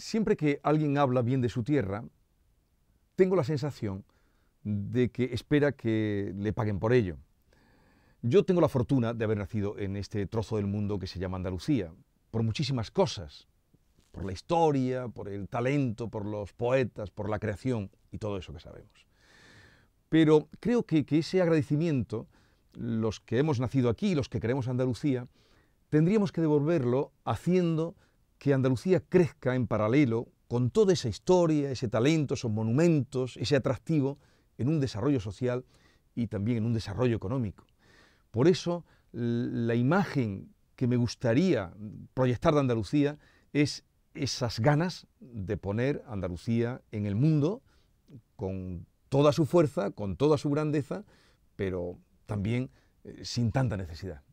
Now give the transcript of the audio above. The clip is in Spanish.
Siempre que alguien habla bien de su tierra, tengo la sensación de que espera que le paguen por ello. Yo tengo la fortuna de haber nacido en este trozo del mundo que se llama Andalucía, por muchísimas cosas, por la historia, por el talento, por los poetas, por la creación y todo eso que sabemos. Pero creo que, ese agradecimiento, los que hemos nacido aquí, los que queremos Andalucía, tendríamos que devolverlo haciendo que Andalucía crezca en paralelo con toda esa historia, ese talento, esos monumentos, ese atractivo en un desarrollo social y también en un desarrollo económico. Por eso la imagen que me gustaría proyectar de Andalucía es esas ganas de poner Andalucía en el mundo con toda su fuerza, con toda su grandeza, pero también eh, sin tanta necesidad.